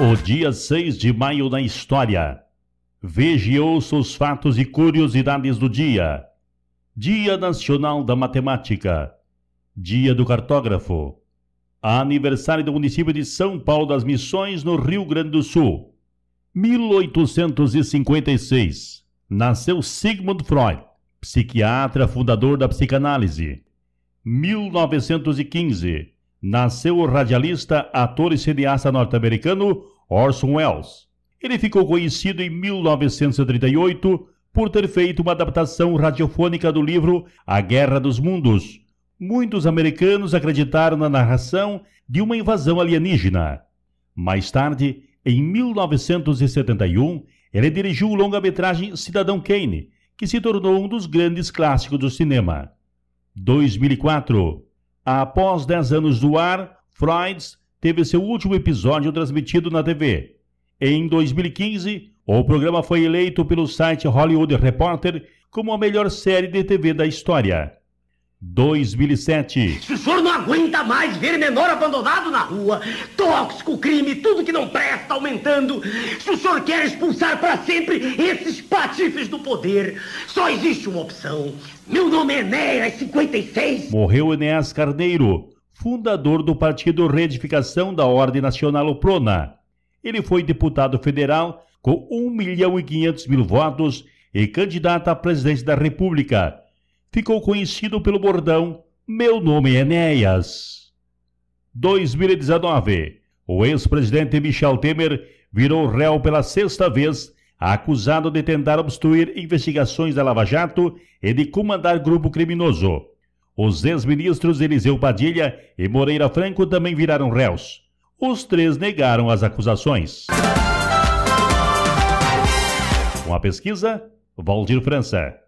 O dia 6 de maio na história. Veja e ouça os fatos e curiosidades do dia. Dia Nacional da Matemática. Dia do Cartógrafo. Aniversário do município de São Paulo das Missões, no Rio Grande do Sul. 1856. Nasceu Sigmund Freud, psiquiatra fundador da psicanálise. 1915 nasceu o radialista, ator e cineasta norte-americano Orson Welles. Ele ficou conhecido em 1938 por ter feito uma adaptação radiofônica do livro A Guerra dos Mundos. Muitos americanos acreditaram na narração de uma invasão alienígena. Mais tarde, em 1971, ele dirigiu o longa-metragem Cidadão Kane, que se tornou um dos grandes clássicos do cinema. 2004 Após 10 anos do ar, Freud's teve seu último episódio transmitido na TV. Em 2015, o programa foi eleito pelo site Hollywood Reporter como a melhor série de TV da história. 2007. Se o senhor não aguenta mais ver menor abandonado na rua, tóxico, crime, tudo que não presta aumentando, se o senhor quer expulsar para sempre esses patifes do poder, só existe uma opção. Meu nome é Enéas 56. Morreu Enéas Carneiro, fundador do Partido Reedificação da Ordem Nacional Oprona. Ele foi deputado federal com 1 milhão e 500 mil votos e candidato à presidência da República. Ficou conhecido pelo bordão Meu nome é Enéas. 2019 o ex-presidente Michel Temer virou réu pela sexta vez, acusado de tentar obstruir investigações da Lava Jato e de comandar grupo criminoso. Os ex-ministros Eliseu Padilha e Moreira Franco também viraram réus. Os três negaram as acusações. Com a pesquisa, Valdir França.